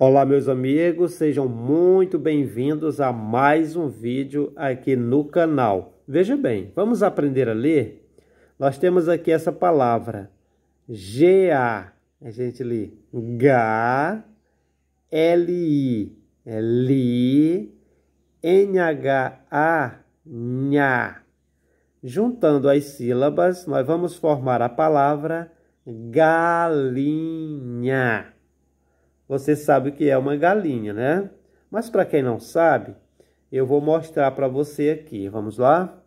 Olá meus amigos, sejam muito bem-vindos a mais um vídeo aqui no canal. Veja bem, vamos aprender a ler? Nós temos aqui essa palavra, GA, a gente lê G-A-L-I, L I é N-H-A, N A. Juntando as sílabas, nós vamos formar a palavra galinha você sabe o que é uma galinha, né? Mas para quem não sabe, eu vou mostrar para você aqui. Vamos lá?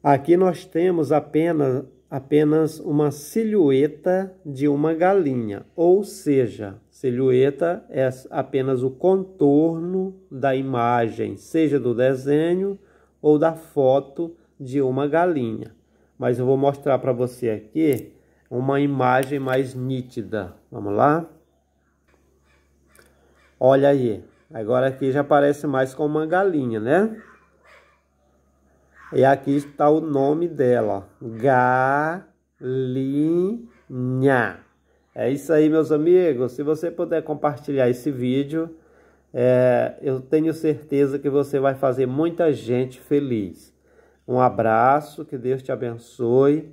Aqui nós temos apenas, apenas uma silhueta de uma galinha, ou seja, silhueta é apenas o contorno da imagem, seja do desenho ou da foto de uma galinha. Mas eu vou mostrar para você aqui uma imagem mais nítida. Vamos lá? Olha aí. Agora aqui já parece mais com uma galinha, né? E aqui está o nome dela, Galinha. É isso aí, meus amigos. Se você puder compartilhar esse vídeo, é, eu tenho certeza que você vai fazer muita gente feliz. Um abraço, que Deus te abençoe